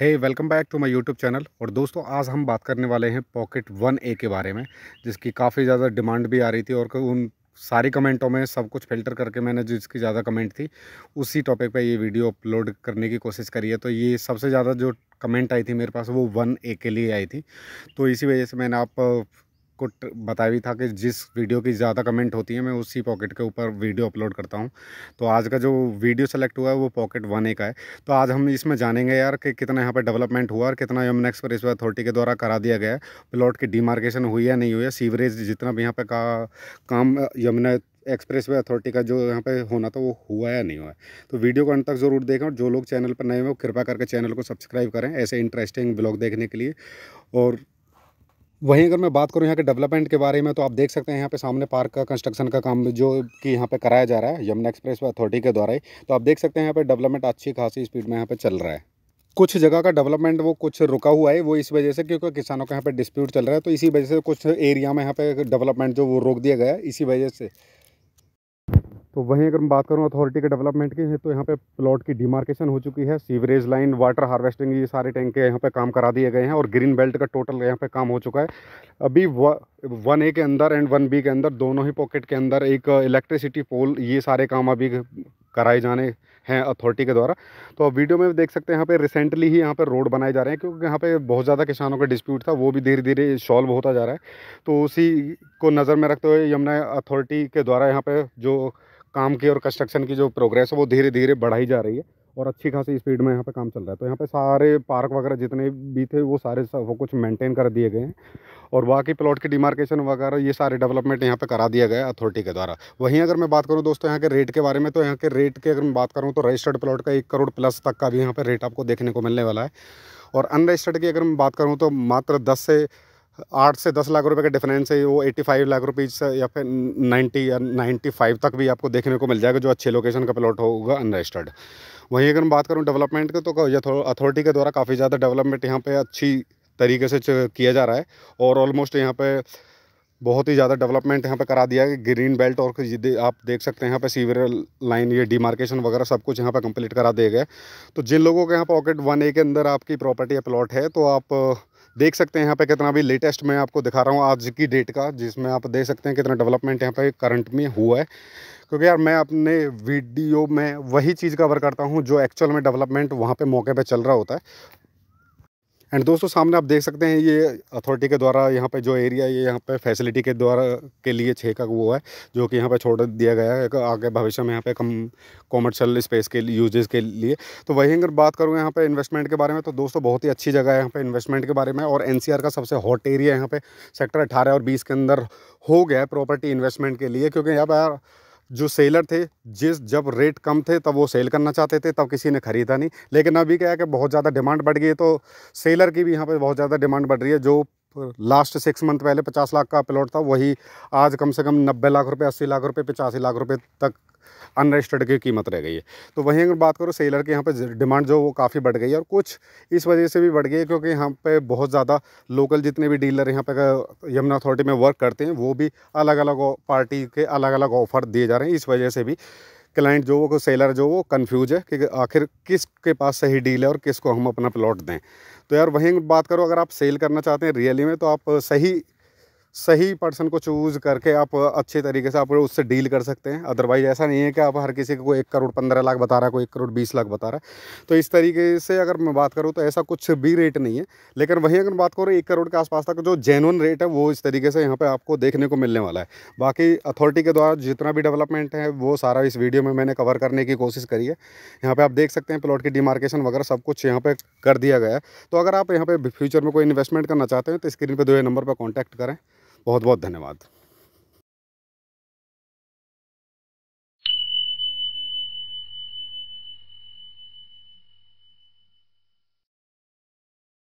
hey welcome back to my YouTube channel और दोस्तों आज हम बात करने वाले हैं पॉकेट वन ए के बारे में जिसकी काफ़ी ज़्यादा डिमांड भी आ रही थी और उन सारी कमेंटों में सब कुछ फिल्टर करके मैंने जिसकी ज़्यादा कमेंट थी उसी टॉपिक पे ये वीडियो अपलोड करने की कोशिश करी है तो ये सबसे ज़्यादा जो कमेंट आई थी मेरे पास वो वन ए के लिए आई थी तो इसी वजह से मैंने आप को बताया भी था कि जिस वीडियो की ज़्यादा कमेंट होती है मैं उसी पॉकेट के ऊपर वीडियो अपलोड करता हूँ तो आज का जो वीडियो सेलेक्ट हुआ है वो पॉकेट वन ए का है तो आज हम इसमें जानेंगे यार कि कितना यहाँ पर डेवलपमेंट हुआ और कितना यमुना एक्सप्रेस वे अथॉरिटी के द्वारा करा दिया गया है प्लॉट की डिमार्केशन हुई या नहीं हुई है सीवरेज जितना भी यहाँ पर का काम यमुना एक्सप्रेस वे अथॉरिटी का जो यहाँ पे होना था वो हुआ या नहीं हुआ है तो वीडियो को अंत तक जरूर देखें और जो लोग चैनल पर नए हैं वो कृपा करके चैनल को सब्सक्राइब करें ऐसे इंटरेस्टिंग ब्लॉग देखने के लिए और वहीं अगर मैं बात करूं यहाँ के डेवलपमेंट के बारे में तो आप देख सकते हैं यहाँ पे सामने पार्क का कंस्ट्रक्शन का काम जो कि यहाँ पे कराया जा रहा है यमुना एक्सप्रेस अथॉरिटी के द्वारा ही तो आप देख सकते हैं यहाँ पे डेवलपमेंट अच्छी खासी स्पीड में यहाँ पे चल रहा है कुछ जगह का डेवलपमेंट वो कुछ रुका हुआ है वो इस वजह से क्योंकि किसानों का यहाँ पर डिस्प्यूट चल रहा है तो इसी वजह से कुछ एरिया में यहाँ पर डेवलपमेंट जो वो रोक दिया गया है इसी वजह से तो वहीं अगर मैं बात करूँ अथॉरिटी के डेवलपमेंट की तो यहाँ पे प्लॉट की डिमार्केशन हो चुकी है सीवरेज लाइन वाटर हार्वेस्टिंग ये सारे टैंक यहाँ पे काम करा दिए गए हैं और ग्रीन बेल्ट का टोटल यहाँ पे काम हो चुका है अभी व, वन ए के अंदर एंड वन बी के अंदर दोनों ही पॉकेट के अंदर एक इलेक्ट्रिसिटी पोल ये सारे काम अभी कराए जाने हैं अथॉरिटी के द्वारा तो आप वीडियो में देख सकते हैं यहाँ पे रिसेंटली ही यहाँ पे रोड बनाए जा रहे हैं क्योंकि यहाँ पे बहुत ज़्यादा किसानों का डिस्प्यूट था वो भी धीरे धीरे सॉल्व होता जा रहा है तो उसी को नज़र में रखते हुए यमुना अथॉरिटी के द्वारा यहाँ पे जो काम की और कंस्ट्रक्शन की जो प्रोग्रेस है वो धीरे धीरे बढ़ाई जा रही है और अच्छी खासी स्पीड में यहाँ पे काम चल रहा है तो यहाँ पे सारे पार्क वगैरह जितने भी थे वो सारे वो कुछ मेंटेन कर दिए गए हैं और बाकी प्लॉट की डिमार्केशन वगैरह ये सारे डेवलपमेंट यहाँ पे करा दिया गया है अथॉरिटी के द्वारा वहीं अगर मैं बात करूँ दोस्तों यहाँ के रेट के बारे में तो यहाँ के रेट के अगर मैं बात करूँ तो रजिस्टर्ड प्लॉट का एक करोड़ प्लस तक का भी यहाँ पर रेट आपको देखने को मिलने वाला है और अनरजिस्टर्ड की अगर मैं बात करूँ तो मात्र दस से आठ से दस लाख रुपए का डिफरेंस है वो एट्टी फाइव लाख रुपीज़ या फिर नाइन्टी या नाइन्टी फाइव तक भी आपको देखने को मिल जाएगा जो अच्छे लोकेशन का प्लॉट होगा अनरजिस्टर्ड वहीं अगर मैं बात करूँ डेवलपमेंट का तो अथॉरिटी के द्वारा काफ़ी ज़्यादा डेवलपमेंट यहाँ पर अच्छी तरीके से किया जा रहा है और ऑलमोस्ट यहाँ पर बहुत ही ज़्यादा डेवलपमेंट यहाँ पे करा दिया है ग्रीन बेल्ट और आप देख सकते हैं यहाँ पे सीवर लाइन ये डिमार्केशन वगैरह सब कुछ यहाँ पे कंप्लीट करा दिए गए तो जिन लोगों के यहाँ पॉकेट वन ए के अंदर आपकी प्रॉपर्टी या प्लॉट है तो आप देख सकते हैं यहाँ पे कितना भी लेटेस्ट मैं आपको दिखा रहा हूँ आज की डेट का जिसमें आप देख सकते हैं कितना डेवलपमेंट यहाँ पे करंट में हुआ है क्योंकि यार मैं अपने वीडियो में वही चीज़ कवर करता हूँ जो एक्चुअल में डेवलपमेंट वहाँ पे मौके पे चल रहा होता है एंड दोस्तों सामने आप देख सकते हैं ये अथॉरिटी के द्वारा यहाँ पे जो एरिया ये यहाँ पे फैसिलिटी के द्वारा के लिए छः का वो है जो कि यहाँ पे छोड़ दिया गया है आगे भविष्य में यहाँ पे कम कॉमर्शियल स्पेस के यूजेस के लिए तो वहीं अगर बात करूँ यहाँ पे इन्वेस्टमेंट के बारे में तो दोस्तों बहुत ही अच्छी जगह है यहाँ पर इन्वेस्टमेंट के बारे में और एन का सबसे हॉट एरिया यहाँ पर सेक्टर अठारह और बीस के अंदर हो गया है प्रॉपर्टी इन्वेस्टमेंट के लिए क्योंकि यहाँ पर जो सेलर थे जिस जब रेट कम थे तब वो सेल करना चाहते थे तब किसी ने ख़रीदा नहीं लेकिन अभी क्या है कि बहुत ज़्यादा डिमांड बढ़ गई है तो सेलर की भी यहाँ पर बहुत ज़्यादा डिमांड बढ़ रही है जो लास्ट सिक्स मंथ पहले पचास लाख का प्लॉट था वही आज कम से कम नब्बे लाख रुपए अस्सी लाख रुपए पचासी लाख रुपए तक अनरजिस्टर्ड की कीमत रह गई है तो वहीं अगर बात करो सेलर के यहाँ पे डिमांड जो वो काफ़ी बढ़ गई है और कुछ इस वजह से भी बढ़ गई है क्योंकि यहाँ पे बहुत ज़्यादा लोकल जितने भी डीलर यहाँ पे यमुना अथॉरिटी में वर्क करते हैं वो भी अलग अलग पार्टी के अलग अलग ऑफ़र दिए जा रहे हैं इस वजह से भी क्लाइंट जो वो सेलर जो वो कंफ्यूज है कि आखिर किस के पास सही डील है और किसको हम अपना प्लॉट दें तो यार वहीं बात करो अगर आप सेल करना चाहते हैं रियली में तो आप सही सही पर्सन को चूज़ करके आप अच्छे तरीके से आप उससे डील कर सकते हैं अदरवाइज ऐसा नहीं है कि आप हर किसी को एक करोड़ पंद्रह लाख बता रहा है कोई एक करोड़ बीस लाख बता रहा है तो इस तरीके से अगर मैं बात करूँ तो ऐसा कुछ भी रेट नहीं है लेकिन वहीं अगर बात करूँ एक करोड़ के आसपास तक जो जेनुअन रेट है वो इस तरीके से यहाँ पर आपको देखने को मिलने वाला है बाकी अथॉरिटी के द्वारा जितना भी डेवलपमेंट है वो सारा इस वीडियो में मैंने कवर करने की कोशिश करी है यहाँ पर आप देख सकते हैं प्लॉट की डिमार्केशन वगैरह सब कुछ यहाँ पर कर दिया गया है तो अगर आप यहाँ पर फ्यूचर में कोई इन्वेस्टमेंट करना चाहते हैं तो स्क्रीन पर दो नंबर पर कॉन्टैक्ट करें बहुत बहुत धन्यवाद